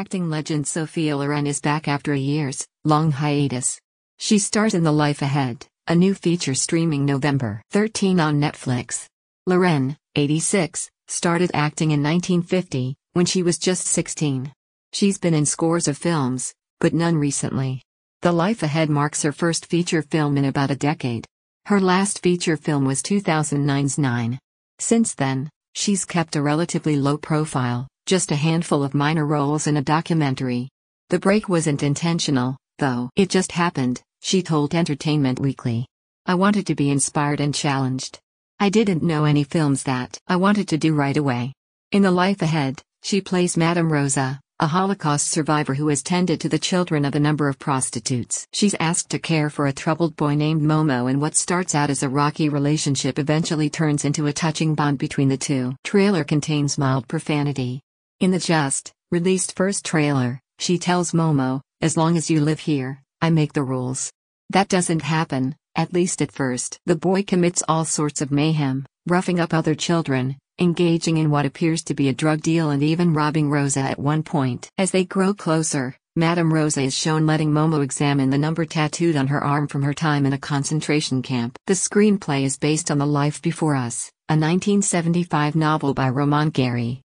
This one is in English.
acting legend Sophia Loren is back after a year's long hiatus. She stars in The Life Ahead, a new feature streaming November 13 on Netflix. Loren, 86, started acting in 1950 when she was just 16. She's been in scores of films, but none recently. The Life Ahead marks her first feature film in about a decade. Her last feature film was 2009's Nine. Since then, she's kept a relatively low profile, just a handful of minor roles in a documentary. The break wasn't intentional, though. It just happened, she told Entertainment Weekly. I wanted to be inspired and challenged. I didn't know any films that I wanted to do right away. In the life ahead, she plays Madame Rosa, a Holocaust survivor who has tended to the children of a number of prostitutes. She's asked to care for a troubled boy named Momo, and what starts out as a rocky relationship eventually turns into a touching bond between the two. Trailer contains mild profanity, in the just released first trailer, she tells Momo, As long as you live here, I make the rules. That doesn't happen, at least at first. The boy commits all sorts of mayhem, roughing up other children, engaging in what appears to be a drug deal and even robbing Rosa at one point. As they grow closer, Madame Rosa is shown letting Momo examine the number tattooed on her arm from her time in a concentration camp. The screenplay is based on The Life Before Us, a 1975 novel by Roman Gary.